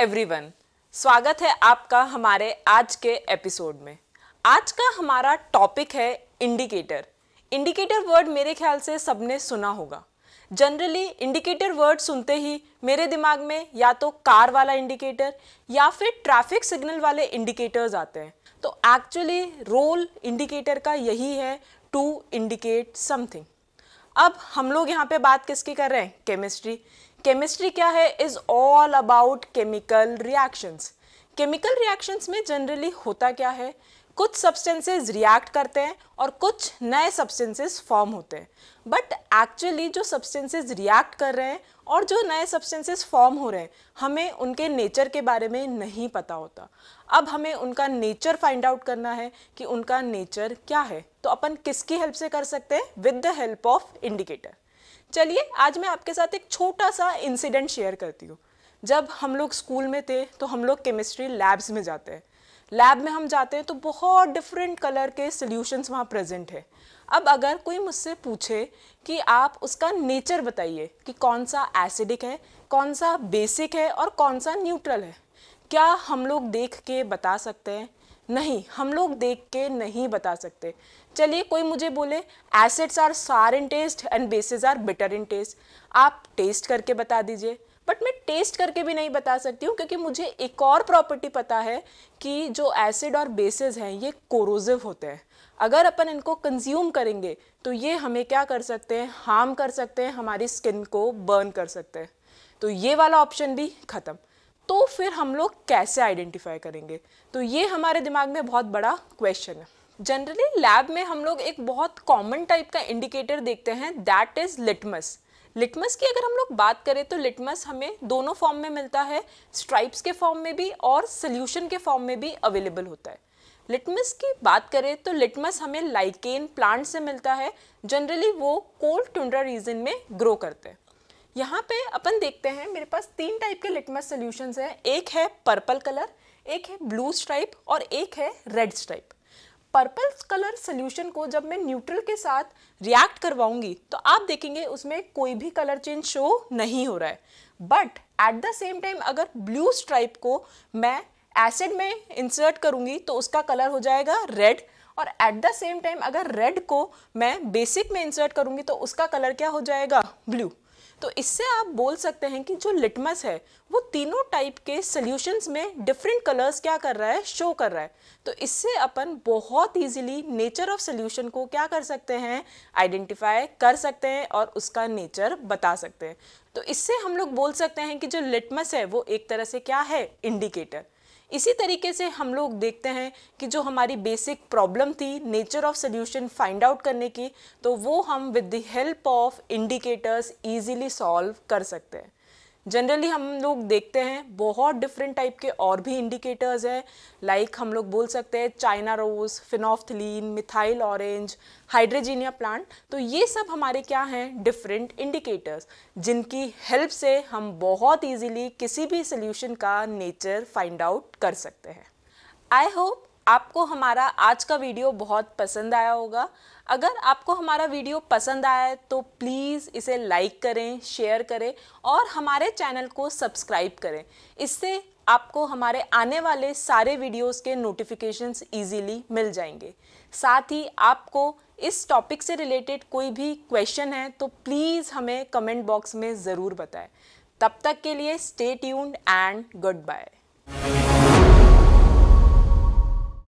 everyone स्वागत है आपका हमारे आज के एपिसोड में आज का हमारा टॉपिक है इंडिकेटर इंडिकेटर वर्ड मेरे ख्याल से सबने सुना होगा जनरली इंडिकेटर वर्ड सुनते ही मेरे दिमाग में या तो कार वाला इंडिकेटर या फिर ट्रैफिक सिग्नल वाले इंडिकेटर्स आते हैं तो एक्चुअली रोल इंडिकेटर का यही है टू इंडिकेट समथिंग अब हम लोग यहाँ पे बात किसकी कर रहे हैं केमिस्ट्री केमिस्ट्री क्या है is all about chemical reactions chemical reactions में जनरली होता क्या है कुछ सब्सटेंसेस रिएक्ट करते हैं और कुछ नए सब्सटेंसेस फॉर्म होते हैं बट एक्चुअली जो सब्सटेंसेस रिएक्ट कर रहे हैं और जो नए सब्सटेंसेस फॉर्म हो रहे हैं हमें उनके नेचर के बारे में नहीं पता होता अब हमें उनका नेचर फाइंड आउट करना है कि उनका नेचर क्या है तो अपन किसकी हेल्प से कर सकते हैं with the help of indicator चलिए आज मैं आपके साथ एक छोटा सा इंसिडेंट शेयर करती हूँ जब हम लोग स्कूल में थे तो हम लोग केमिस्ट्री लैब्स में जाते हैं लैब में हम जाते हैं तो बहुत डिफरेंट कलर के सोल्यूशंस वहाँ प्रेजेंट है अब अगर कोई मुझसे पूछे कि आप उसका नेचर बताइए कि कौन सा एसिडिक है कौन सा बेसिक है और कौन सा न्यूट्रल है क्या हम लोग देख के बता सकते हैं नहीं हम लोग देख के नहीं बता सकते चलिए कोई मुझे बोले acids are sour in taste and bases are bitter in taste आप टेस्ट करके बता दीजिए बट मैं टेस्ट करके भी नहीं बता सकती हूँ क्योंकि मुझे एक और प्रॉपर्टी पता है कि जो एसिड और बेसिस हैं ये कोरोजिव होते हैं अगर अपन इनको कंज्यूम करेंगे तो ये हमें क्या कर सकते हैं हार्म कर सकते हैं हमारी स्किन को बर्न कर सकते हैं तो ये वाला ऑप्शन भी ख़त्म तो फिर हम लोग कैसे आइडेंटिफाई करेंगे तो ये हमारे दिमाग में बहुत बड़ा क्वेश्चन है जनरली लैब में हम लोग एक बहुत कॉमन टाइप का इंडिकेटर देखते हैं दैट इज़ लिटमस लिटमस की अगर हम लोग बात करें तो लिटमस हमें दोनों फॉर्म में मिलता है स्ट्राइप्स के फॉर्म में भी और सोल्यूशन के फॉर्म में भी अवेलेबल होता है लिटमस की बात करें तो लिटमस हमें लाइकेन प्लांट से मिलता है जनरली वो कोल्ड टुंड्रा रीजन में ग्रो करते हैं यहाँ पे अपन देखते हैं मेरे पास तीन टाइप के लिटमस सोल्यूशंस हैं एक है पर्पल कलर एक है ब्लू स्ट्राइप और एक है red stripe purple colour solution को जब मैं न्यूट्रल के साथ रिएक्ट करवाऊंगी तो आप देखेंगे उसमें कोई भी कलर चेंज शो नहीं हो रहा है but at the same time अगर ब्लू स्ट्राइप को मैं एसिड में इंसर्ट करूंगी तो उसका कलर हो जाएगा रेड और एट द सेम टाइम अगर रेड को मैं बेसिक में इंसर्ट करूंगी तो उसका कलर क्या हो जाएगा ब्लू तो इससे आप बोल सकते हैं कि जो लिटमस है वो तीनों टाइप के सॉल्यूशंस में डिफरेंट कलर्स क्या कर रहा है शो कर रहा है तो इससे अपन बहुत इजीली नेचर ऑफ सॉल्यूशन को क्या कर सकते हैं आइडेंटिफाई कर सकते हैं और उसका नेचर बता सकते हैं तो इससे हम लोग बोल सकते हैं कि जो लिटमस है वो एक तरह से क्या है इंडिकेटर इसी तरीके से हम लोग देखते हैं कि जो हमारी बेसिक प्रॉब्लम थी nature of solution find out करने की तो वो हम with the help of indicators easily solve कर सकते हैं जनरली हम लोग देखते हैं बहुत डिफरेंट टाइप के और भी इंडिकेटर्स हैं लाइक हम लोग बोल सकते हैं China rose phenolphthalein methyl orange hydrangea plant तो ये सब हमारे क्या हैं डिफरेंट इंडिकेटर्स जिनकी हेल्प से हम बहुत इजीली किसी भी सोल्यूशन का नेचर फाइंड आउट कर सकते हैं आई होप आपको हमारा आज का वीडियो बहुत पसंद आया होगा अगर आपको हमारा वीडियो पसंद आया है तो प्लीज़ इसे लाइक करें शेयर करें और हमारे चैनल को सब्सक्राइब करें इससे आपको हमारे आने वाले सारे वीडियोस के नोटिफिकेशंस इजीली मिल जाएंगे साथ ही आपको इस टॉपिक से रिलेटेड कोई भी क्वेश्चन है तो प्लीज़ हमें कमेंट बॉक्स में ज़रूर बताएं तब तक के लिए stay tuned and good bye